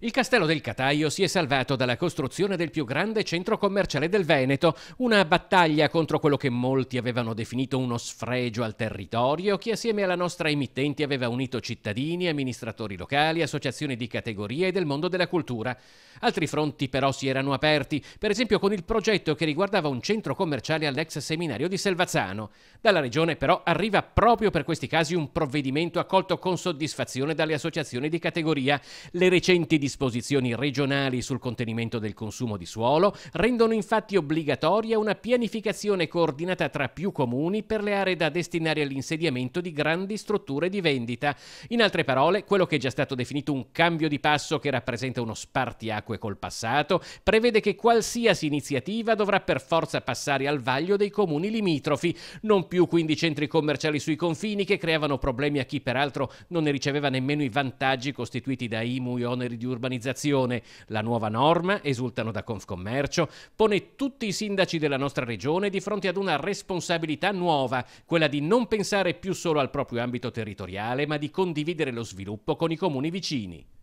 Il castello del Cataio si è salvato dalla costruzione del più grande centro commerciale del Veneto, una battaglia contro quello che molti avevano definito uno sfregio al territorio, che assieme alla nostra emittente aveva unito cittadini, amministratori locali, associazioni di categoria e del mondo della cultura. Altri fronti però si erano aperti, per esempio con il progetto che riguardava un centro commerciale all'ex seminario di Selvazzano. Dalla regione però arriva proprio per questi casi un provvedimento accolto con soddisfazione dalle associazioni di categoria. Le recenti disposizioni regionali sul contenimento del consumo di suolo rendono infatti obbligatoria una pianificazione coordinata tra più comuni per le aree da destinare all'insediamento di grandi strutture di vendita. In altre parole, quello che è già stato definito un cambio di passo che rappresenta uno spartiacque col passato, prevede che qualsiasi iniziativa dovrà per forza passare al vaglio dei comuni limitrofi, non più quindi centri commerciali sui confini che creavano problemi a chi peraltro non ne riceveva nemmeno i vantaggi costituiti da IMU e oneri di urbanismo urbanizzazione, La nuova norma, esultano da Confcommercio, pone tutti i sindaci della nostra regione di fronte ad una responsabilità nuova, quella di non pensare più solo al proprio ambito territoriale, ma di condividere lo sviluppo con i comuni vicini.